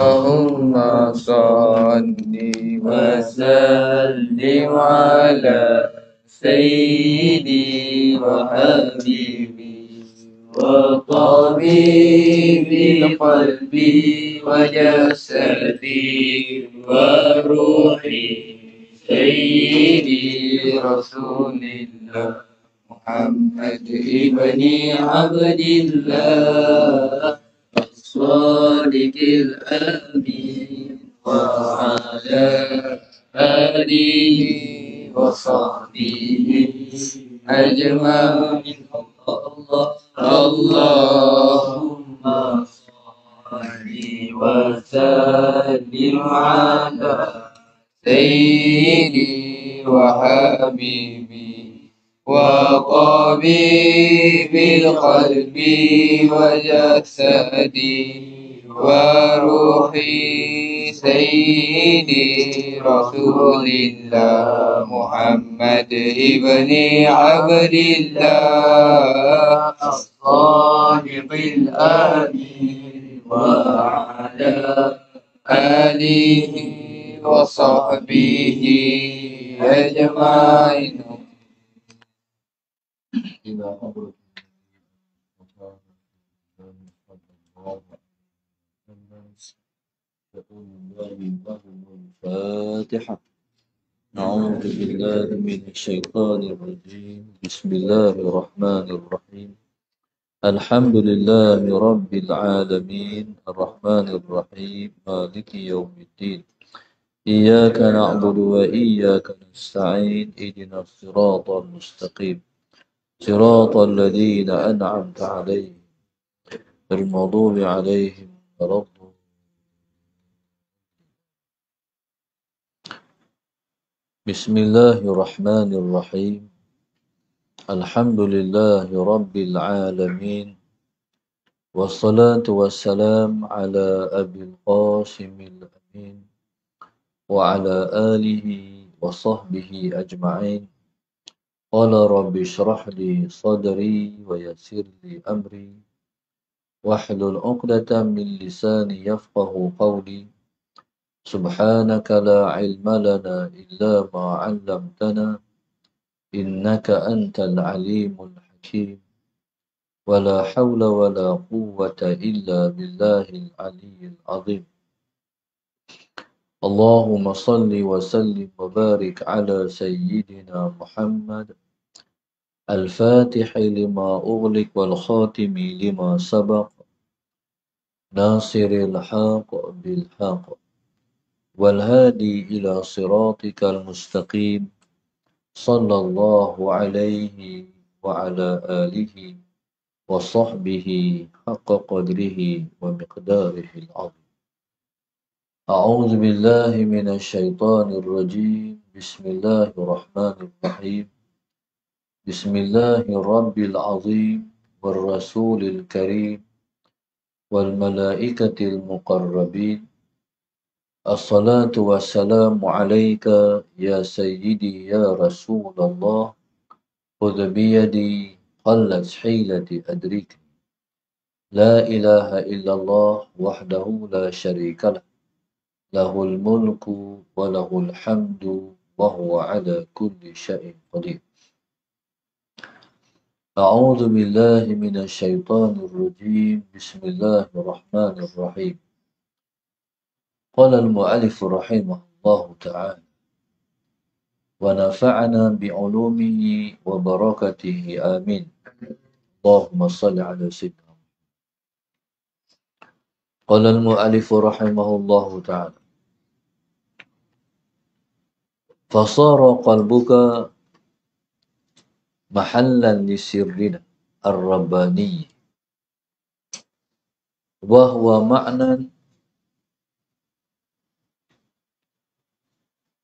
اللهم صل وسلم على سيدي وحبيبي وطبيب قلبي وجسدي وروحي سيدي رسول الله محمد ابن عبد الله صادق الأمين وعلى آله وصحبه أجمعين الله اللهم صل وسلم على سيدي وحبيبي وطبيب القلب وجسدي وروحي سيدي رسول الله محمد ابن عبد الله الصادق الامين وعلى اله وصحبه اجمعين إلى حضرة الفاتحة نعوذ بالله من الشيطان الرجيم بسم الله الرحمن الرحيم الحمد لله رب العالمين الرحمن الرحيم مالك يوم الدين إياك نعبد وإياك نستعين إدنا الصراط المستقيم صراط الذين أنعمت عليهم المغضوب عليهم ولا بسم الله الرحمن الرحيم الحمد لله رب العالمين والصلاة والسلام على أبي القاسم الأمين وعلى آله وصحبه أجمعين قال رب اشرح لي صدري ويسر لي أمري واحلل عقدة من لساني يفقه قولي سبحانك لا علم لنا إلا ما علمتنا إنك أنت العليم الحكيم ولا حول ولا قوة إلا بالله العلي العظيم اللهم صل وسلم وبارك على سيدنا محمد الفاتح لما أغلق والخاتم لما سبق ناصر الحق بالحق والهادي إلى صراطك المستقيم صلى الله عليه وعلى آله وصحبه حق قدره ومقداره العظيم أعوذ بالله من الشيطان الرجيم بسم الله الرحمن الرحيم بسم الله الرب العظيم والرسول الكريم والملائكة المقربين الصلاة والسلام عليك يا سيدي يا رسول الله خذ بيدي قلت حيلتي أدريك لا إله إلا الله وحده لا شريك له له الملك وله الحمد وهو على كل شيء قدير أعوذ بالله من الشيطان الرجيم بسم الله الرحمن الرحيم قال المؤلف رحمه الله تعالى ونفعنا بعلومه وبركته آمين اللهم صل على سيدنا قال المؤلف رحمه الله تعالى فصار قلبك محلا لسرنا الرباني وهو معنى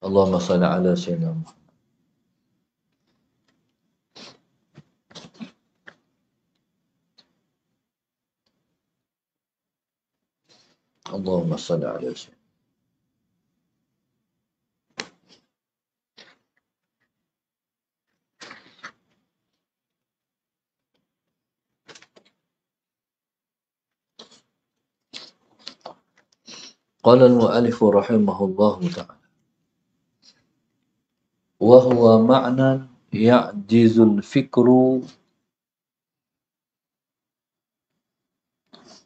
اللهم صل على سيدنا محمد اللهم صل على سيدنا قال المؤلف رحمه الله تعالى وهو معنى يعجز الفكر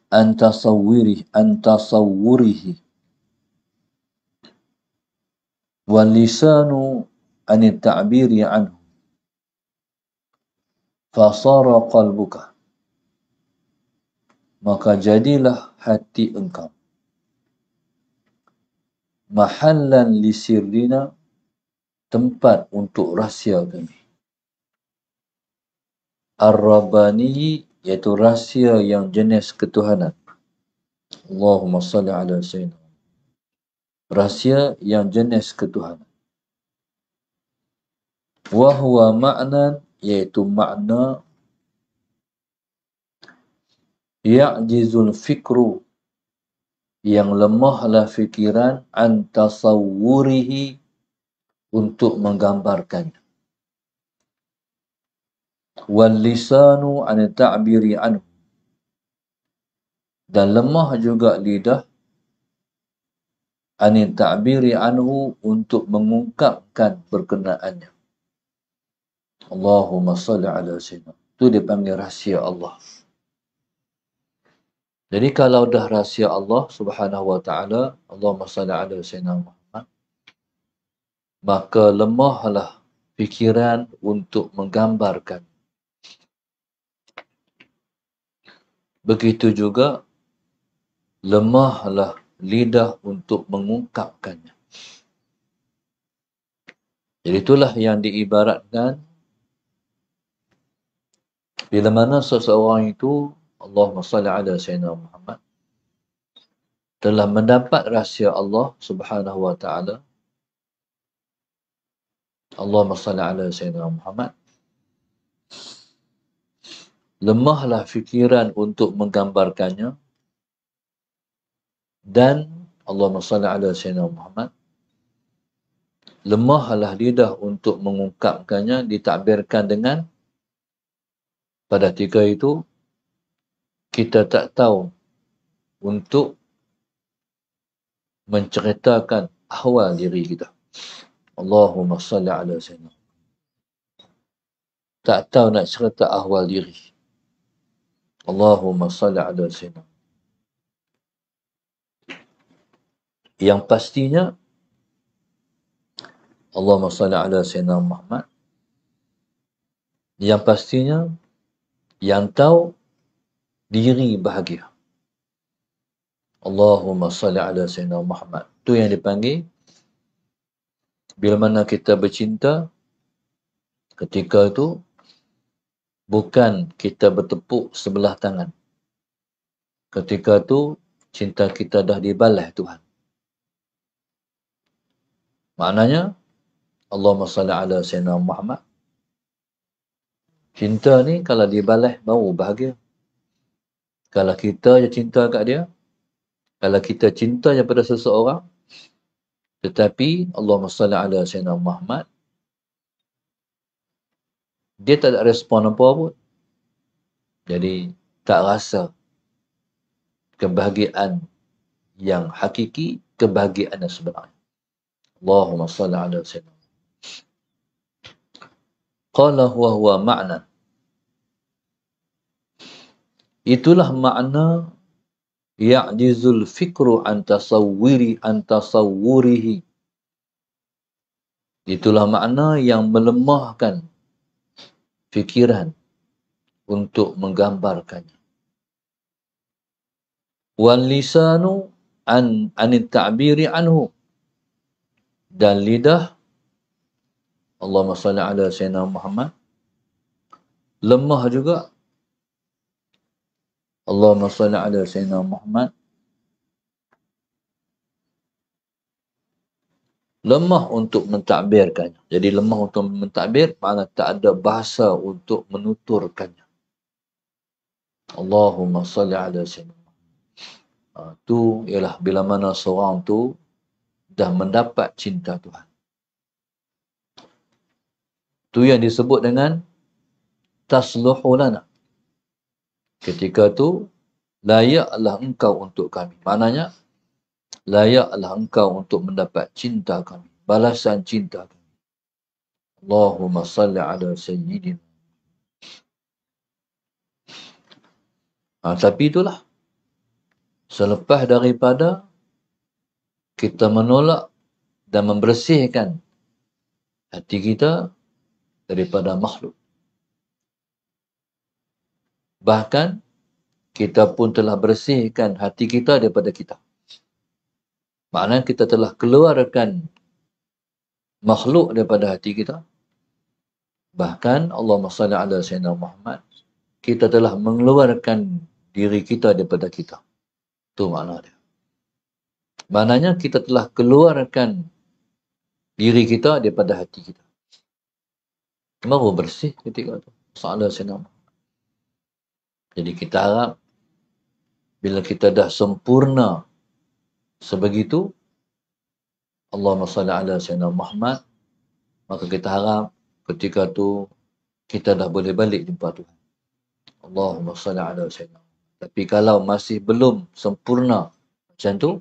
an tasawwirih an tasawwurih wal lisanu an at-ta'bir anhu fa sara qalbuka maka jadilah hati engkau mahallan li sirrina tempat untuk rahsia kami ar-rabbani iaitu rahsia yang jenis ketuhanan. Allahumma salli ala sayyidina. Rahsia yang jenis ketuhanan. Wahuwa makna iaitu makna ya'jizul fikru yang lemahlah fikiran antasawurihi untuk menggambarkannya. Wal-lisanu an ta'biri anhu. Dan lemah juga lidah an ta'biri anhu untuk mengungkapkan perkenaannya. Allahumma salli ala sayyidina. Itu dipanggil rahsia Allah. Jadi kalau dah rahsia Allah subhanahu wa ta'ala, Allahumma salli ala sayyidina Muhammad, maka lemahlah fikiran untuk menggambarkan begitu juga lemahlah lidah untuk mengungkapkannya. Jadi itulah yang diibaratkan bila mana seseorang itu Allahumma salli ala Sayyidina Muhammad telah mendapat rahsia Allah subhanahu wa ta'ala Allahumma salli ala Sayyidina Muhammad lemahlah fikiran untuk menggambarkannya dan Allahumma salli ala sayyidina Muhammad lemahlah lidah untuk mengungkapkannya ditakbirkan dengan pada tiga itu kita tak tahu untuk menceritakan ahwal diri kita Allahumma salli ala sayyidina tak tahu nak cerita ahwal diri Allahumma salli ala sayyidina. Yang pastinya Allahumma salli ala sayyidina Muhammad. Yang pastinya yang tahu diri bahagia. Allahumma salli ala sayyidina Muhammad. Tu yang dipanggil bila mana kita bercinta ketika itu bukan kita bertepuk sebelah tangan. Ketika tu cinta kita dah dibalas Tuhan. Maknanya Allahumma salli ala sayyidina Muhammad. Cinta ni kalau dibalas baru bahagia. Kalau kita je cinta kat dia, kalau kita cinta je pada seseorang, tetapi Allahumma salli ala sayyidina Muhammad, dia tak ada respon apa-apa pun. Jadi tak rasa kebahagiaan yang hakiki, kebahagiaan yang sebenarnya. Allahumma salli ala sayyidina. Qala huwa huwa ma'na. Itulah makna ya'jizul fikru an tasawwiri an tasawwurihi. Itulah makna yang melemahkan fikiran untuk menggambarkannya. Wan lisanu an anit ta'biri anhu. Dan lidah Allahumma salli ala sayyidina Muhammad lemah juga Allahumma salli ala sayyidina Muhammad lemah untuk mentadbirkannya. Jadi lemah untuk mentadbir, mana tak ada bahasa untuk menuturkannya. Allahumma salli ala sayyidina. Uh, tu ialah bila mana seorang tu dah mendapat cinta Tuhan. Tu yang disebut dengan tasluhu lana. Ketika tu layaklah engkau untuk kami. Maknanya layaklah engkau untuk mendapat cinta kami, balasan cinta kami. Allahumma salli ala sayyidina. Ha, tapi itulah. Selepas daripada kita menolak dan membersihkan hati kita daripada makhluk. Bahkan kita pun telah bersihkan hati kita daripada kita. Maknanya kita telah keluarkan makhluk daripada hati kita. Bahkan Allah SWT ala Sayyidina Muhammad, kita telah mengeluarkan diri kita daripada kita. Itu makna dia. Maknanya kita telah keluarkan diri kita daripada hati kita. Baru bersih ketika itu. Masalah senama. Jadi kita harap bila kita dah sempurna sebegitu Allahumma salli ala sayyidina Muhammad maka kita harap ketika tu kita dah boleh balik jumpa Tuhan Allahumma salli ala sayyidina tapi kalau masih belum sempurna macam tu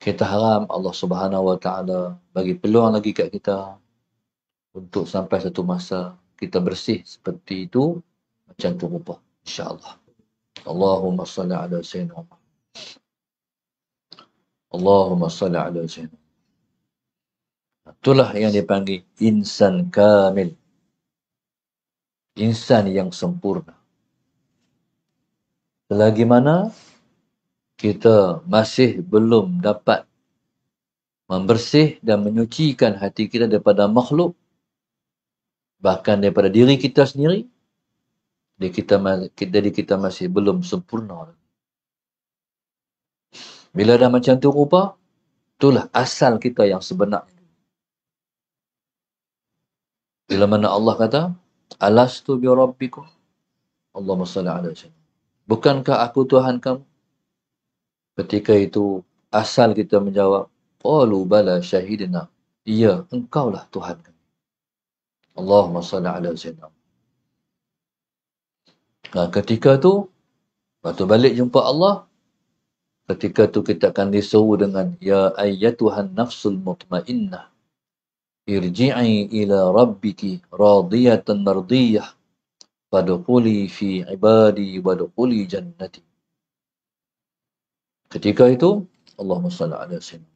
kita harap Allah Subhanahu wa taala bagi peluang lagi kat kita untuk sampai satu masa kita bersih seperti itu macam tu rupa insyaallah Allahumma salli ala sayyidina Muhammad Allahumma salli ala sayyidina. Itulah yang dipanggil insan kamil. Insan yang sempurna. Selagi mana kita masih belum dapat membersih dan menyucikan hati kita daripada makhluk bahkan daripada diri kita sendiri jadi kita kita masih belum sempurna bila dah macam tu rupa, itulah asal kita yang sebenar. Bila mana Allah kata, Alastu bi rabbikum. Allahumma salli ala sallam. Bukankah aku Tuhan kamu? Ketika itu, asal kita menjawab, Qalu bala syahidina. Ya, lah Tuhan kamu. Allahumma salli ala sallam. Nah, ketika tu, waktu balik jumpa Allah, Ketika tu kita akan disuruh dengan Ya ayyatuhan nafsul mutmainnah Irji'i ila rabbiki radiyatan mardiyah Wadukuli fi ibadi wadukuli jannati Ketika itu Allahumma salli ala sayyidina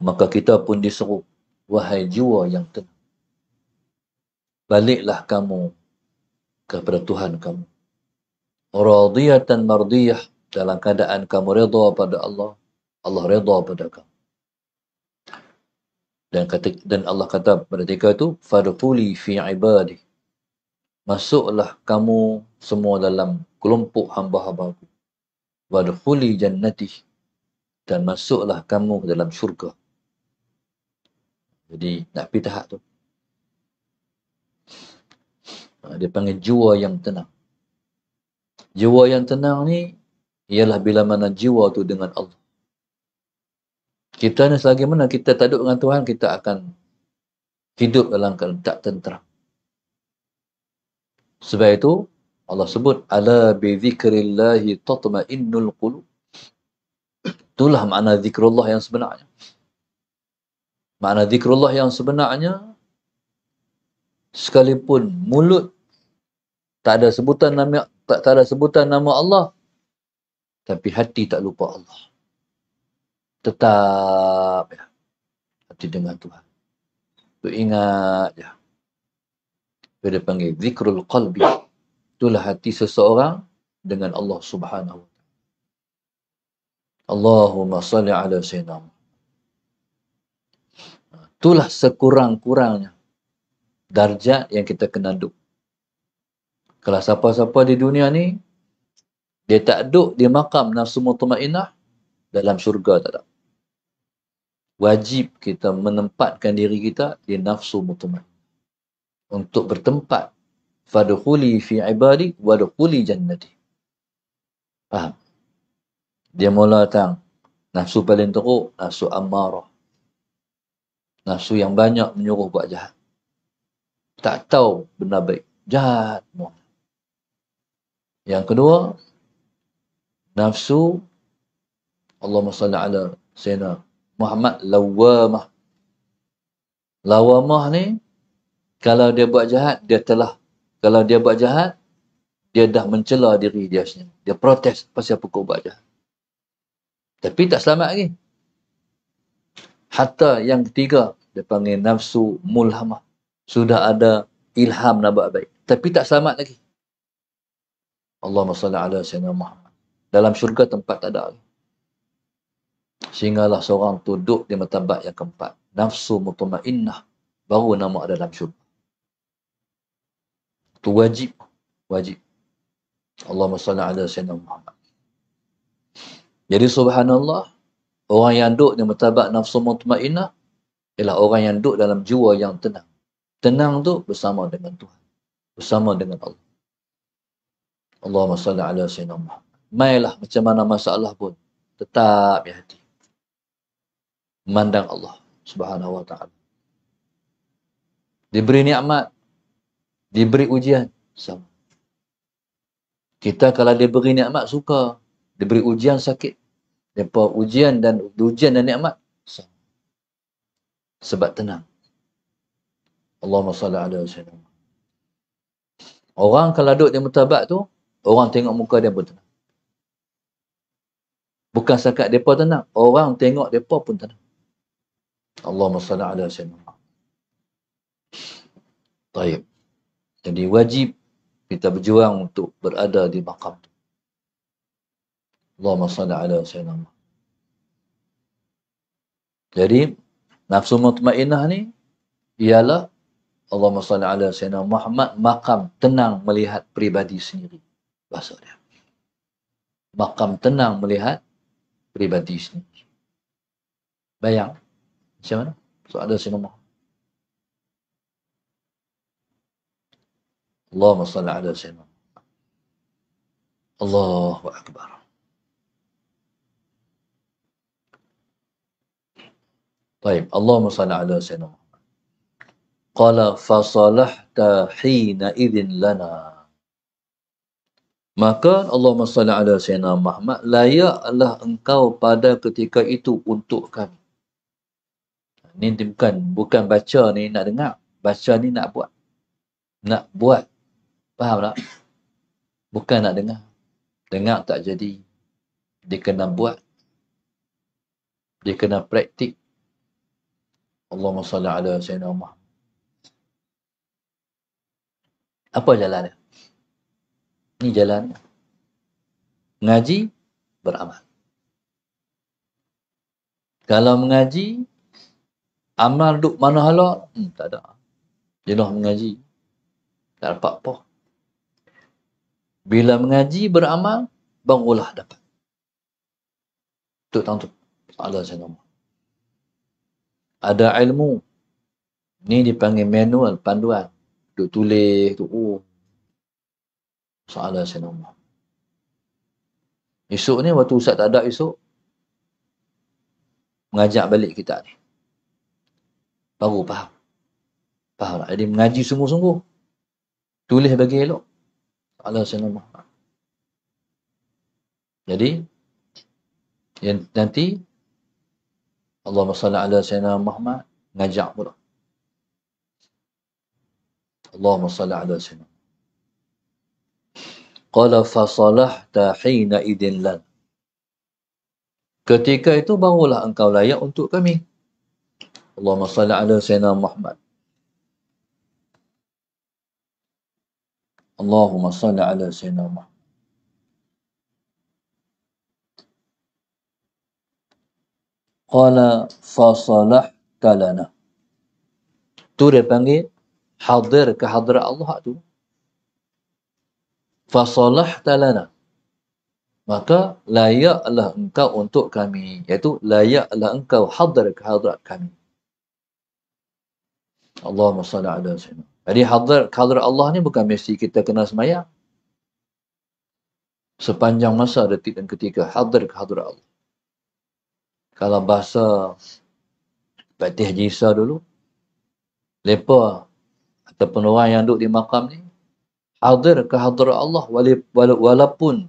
Maka kita pun disuruh Wahai jiwa yang tenang Baliklah kamu kepada Tuhan kamu radiyatan mardiyah dalam keadaan kamu redha pada Allah Allah redha pada kamu dan kata, dan Allah kata pada ketika itu fadquli fi ibadi masuklah kamu semua dalam kelompok hamba-hambaku wadkhuli jannati dan masuklah kamu ke dalam syurga jadi nak pergi tahap tu ha, dia panggil jua yang tenang Jiwa yang tenang ni ialah bila mana jiwa tu dengan Allah. Kita ni selagi mana kita taduk dengan Tuhan, kita akan hidup dalam keadaan tak tentera. Sebab itu Allah sebut ala bi zikrillahi tatma'innul qulub. Itulah makna zikrullah yang sebenarnya. Makna zikrullah yang sebenarnya sekalipun mulut tak ada sebutan nama tak ada sebutan nama Allah. Tapi hati tak lupa Allah. Tetap ya. Hati dengan Tuhan. Tu ingat ya. Bila panggil zikrul qalbi. Itulah hati seseorang dengan Allah subhanahu Allahumma salli ala sayyidina Itulah sekurang-kurangnya darjat yang kita kena duk kalau siapa-siapa di dunia ni dia tak duduk di makam nafsu mutmainah dalam syurga tak ada wajib kita menempatkan diri kita di nafsu mutmainah untuk bertempat fadkhuli fi ibadi wadukuli jannati faham dia mula datang nafsu paling teruk nafsu amarah nafsu yang banyak menyuruh buat jahat tak tahu benda baik jahat muah yang kedua, nafsu Allah salli ala Sayyidina Muhammad lawamah. Lawamah ni, kalau dia buat jahat, dia telah. Kalau dia buat jahat, dia dah mencela diri dia sendiri. Dia protes pasal apa kau buat jahat. Tapi tak selamat lagi. Hatta yang ketiga, dia panggil nafsu mulhamah. Sudah ada ilham nak buat baik. Tapi tak selamat lagi. Allahumma salli ala Sayyidina Muhammad. Dalam syurga tempat tak ada. Sehinggalah seorang tu duduk di matabat yang keempat. Nafsu mutmainnah. Baru nama ada dalam syurga. Itu wajib. Wajib. Allahumma salli ala Sayyidina Muhammad. Jadi subhanallah. Orang yang duduk di matabat nafsu mutmainnah. Ialah orang yang duduk dalam jiwa yang tenang. Tenang tu bersama dengan Tuhan. Bersama dengan Allah. Allahumma salli ala sayyidina Muhammad. Mailah macam mana masalah pun tetap ya hati. Mandang Allah Subhanahu wa taala. Diberi nikmat, diberi ujian sama. Kita kalau diberi nikmat suka, diberi ujian sakit. Depa ujian dan ujian dan nikmat sama. Sebab tenang. Allahumma salli ala sayyidina Muhammad. Orang kalau duduk di mutabak tu, Orang tengok muka dia pun tenang. Bukan sekat mereka tenang. Orang tengok mereka pun tenang. Allahumma salli ala sayyidina. Baik. Jadi wajib kita berjuang untuk berada di makam tu. Allahumma salli ala sayyidina. Jadi nafsu mutmainnah ni ialah Allahumma salli ala sayyidina Muhammad makam tenang melihat pribadi sendiri. bahasanya. Makam tenang melihat pribadi sendiri. Bayang. Macam mana? So Soalan sinumah. Allahumma salli ala sayyidina Allahu Akbar. طيب اللهم صل على سيدنا محمد قال فصلحت حينئذ لنا Maka Allah SWT ala Sayyidina Muhammad, layaklah engkau pada ketika itu untuk kami. Ini bukan, bukan baca ni nak dengar. Baca ni nak buat. Nak buat. Faham tak? Bukan nak dengar. Dengar tak jadi. Dia kena buat. Dia kena praktik. Allahumma salli ala Sayyidina Muhammad. Apa jalan dia? ini jalan Mengaji beramal kalau mengaji amal duk mana hala hmm, tak ada jenuh mengaji tak dapat apa bila mengaji beramal barulah dapat tu tang tu Allah saya nama ada ilmu Ini dipanggil manual panduan duk tulis tu oh soalan saya nombor. Esok ni waktu Ustaz tak ada esok, mengajak balik kita ni. Baru faham. Faham tak? Jadi mengaji sungguh-sungguh. Tulis bagi elok. Soalan saya nombor. Jadi, yang nanti Allah SWT ala Sayyidina Muhammad ngajak pula. Allah salli ala Sayyidina Muhammad. Qala fasalahta hina idin lan. Ketika itu barulah engkau layak untuk kami. Allahumma salli ala Sayyidina Muhammad. Allahumma salli ala Sayyidina Muhammad. Qala fasalah kalana. Itu dia panggil hadir ke hadirat Allah tu fasalahta lana maka layaklah engkau untuk kami iaitu layaklah engkau hadir ke hadrat kami Allahumma salli ala sayyidina jadi hadir hadir Allah ni bukan mesti kita kena semayang sepanjang masa detik dan ketika hadir ke hadrat Allah kalau bahasa Fatih Jisa dulu lepa ataupun orang yang duduk di makam ni hadir ke hadirat Allah walaupun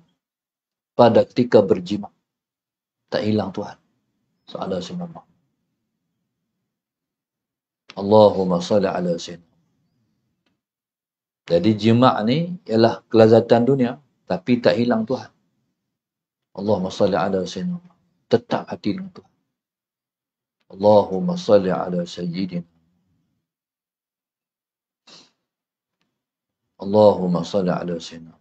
pada ketika berjima. Tak hilang Tuhan. Soalan Sayyidina Allahumma salli ala sayyidina. Jadi jima ni ialah kelazatan dunia tapi tak hilang Tuhan. Allahumma salli ala sayyidina. Tetap hati dengan Tuhan. Allahumma salli ala sayyidina. Allahumma salli ala sayyidina.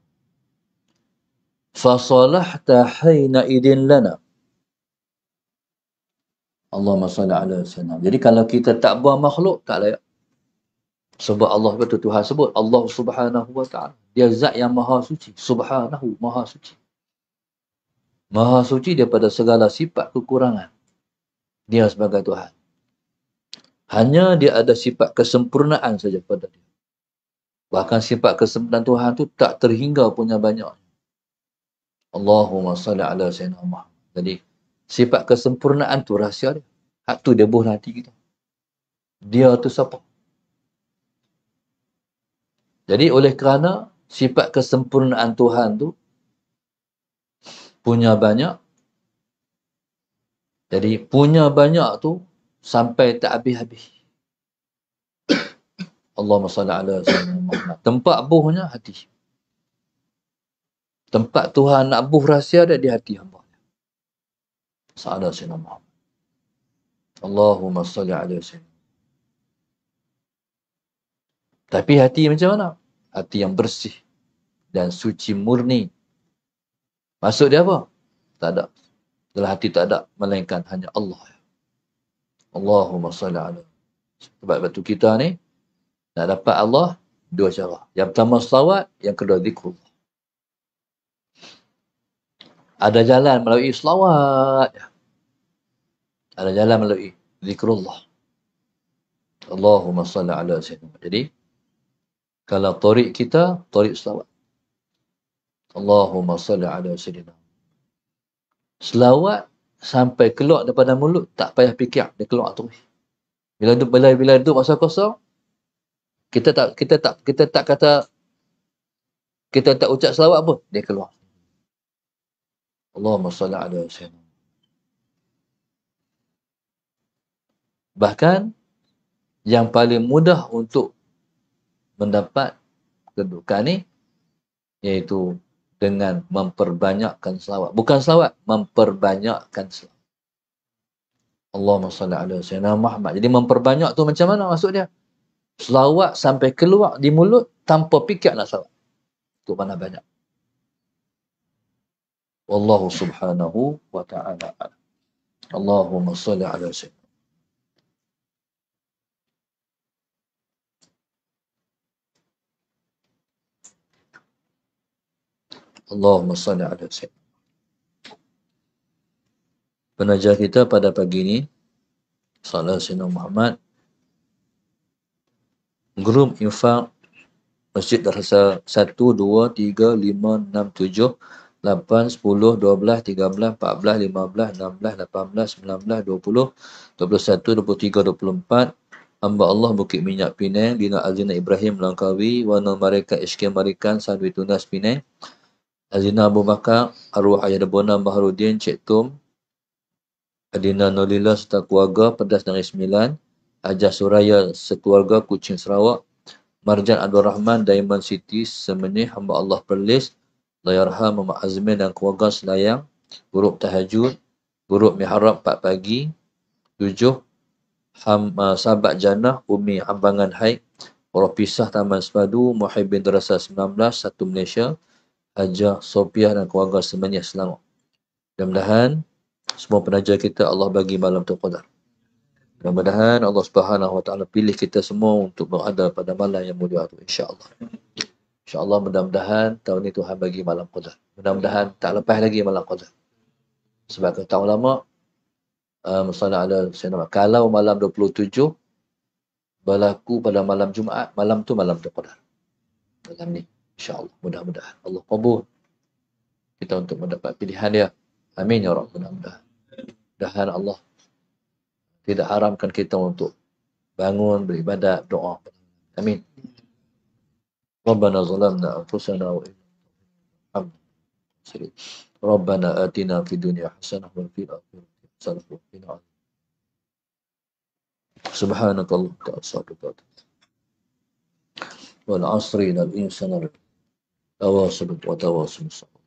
salahta hayna idin lana. Allahumma salli ala sayyidina. Jadi kalau kita tak buat makhluk, tak layak. Sebab Allah kata Tuhan sebut. Allah subhanahu wa ta'ala. Dia zat yang maha suci. Subhanahu maha suci. Maha suci daripada segala sifat kekurangan. Dia sebagai Tuhan. Hanya dia ada sifat kesempurnaan saja pada dia. Bahkan sifat kesempatan Tuhan tu tak terhingga punya banyak. Allahumma salli ala sayyidina Muhammad. Jadi sifat kesempurnaan tu rahsia dia. Hak tu dia buh hati kita. Dia tu siapa? Jadi oleh kerana sifat kesempurnaan Tuhan tu punya banyak. Jadi punya banyak tu sampai tak habis-habis. Allahumma salli ala tempat buhnya hati tempat Tuhan nak buh rahsia ada di hati hamba sa'ala sayyidina Muhammad Allahumma salli ala tapi hati macam mana hati yang bersih dan suci murni masuk dia apa tak ada dalam hati tak ada melainkan hanya Allah Allahumma salli ala sebab batu kita ni nak dapat Allah, dua cara. Yang pertama salawat, yang kedua zikrul. Ada jalan melalui salawat. Ada jalan melalui zikrullah. Allahumma salli ala sayyidina. Jadi, kalau tarik kita, tarik salawat. Allahumma salli ala sayyidina. Selawat sampai keluar daripada mulut, tak payah fikir. Dia keluar terus. Bila itu, bila, bila itu masa kosong, kita tak kita tak kita tak kata kita tak ucap selawat pun dia keluar Allahumma salli ala sayyidina bahkan yang paling mudah untuk mendapat kedudukan ni iaitu dengan memperbanyakkan selawat bukan selawat memperbanyakkan selawat Allahumma salli ala sayyidina Muhammad jadi memperbanyak tu macam mana maksud dia selawat sampai keluar di mulut tanpa fikirlah selawat. Itu mana banyak. Wallahu subhanahu wa ta'ala. Allahumma salli ala sayyidina. Allahumma salli ala sayyidina. Penajah kita pada pagi ini, Salah Sina Muhammad, grup infak Masjid Darasa 1, 2, 3, 5, 6, 7, 8, 10, 12, 13, 14, 15, 16, 18, 19, 20, 21, 23, 24, 24 Amba Allah Bukit Minyak Pinang, Dina Azina Ibrahim Langkawi, Wanal Mereka Ishki Marikan, Sandwi Tunas Pinang, Azina Abu Bakar, Arwah Ayah Dabona Baharudin, Cik Tum, Adina Nolila serta keluarga, Pedas Negeri Sembilan, Aja Suraya Sekeluarga kucing Sarawak Marjan Abdul Rahman Diamond City Semenih Hamba Allah Perlis layarha Mama Azmin dan keluarga Selayang Guruk Tahajud Guruk miharap 4 pagi 7 Ham, uh, Sahabat Janah Umi Ambangan Haik Orang Pisah Taman Sepadu Muhyiddin Terasa 19 Satu Malaysia Aja Sophia dan keluarga Semenih Selamat Mudah-mudahan semua penaja kita Allah bagi malam tu qadar. Mudah-mudahan Allah Subhanahu Wa Taala pilih kita semua untuk berada pada malam yang mulia itu insya-Allah. Insya-Allah mudah-mudahan tahun ini Tuhan bagi malam qada. Mudah-mudahan tak lepas lagi malam qada. Sebab kata ulama eh, um, ala sayyidina kalau malam 27 berlaku pada malam Jumaat, malam tu malam qada. Malam ni insya-Allah mudah-mudahan Allah kabul kita untuk mendapat pilihan dia. Amin ya rabbal alamin. Mudah-mudahan Allah tidak haramkan kita untuk bangun beribadat doa amin ربنا ظلمنا انفسنا وان لم ربنا اتنا في الدنيا حسنه وفي الاخره حسنه وقنا سبحانك اللهم اصحابك والعصر الى الانسان اواصل وتواصل الصبر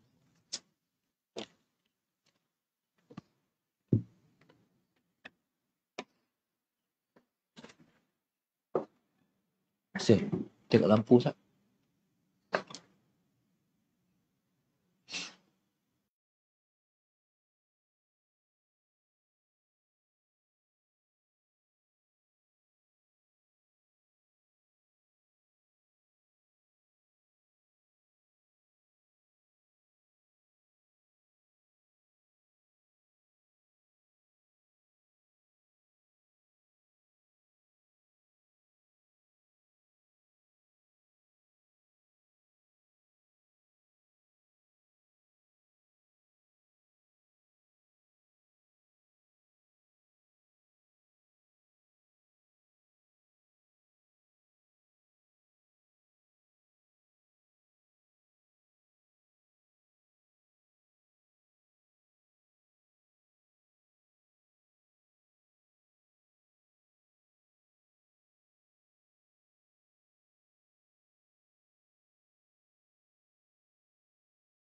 Sí, tengo la ampulla.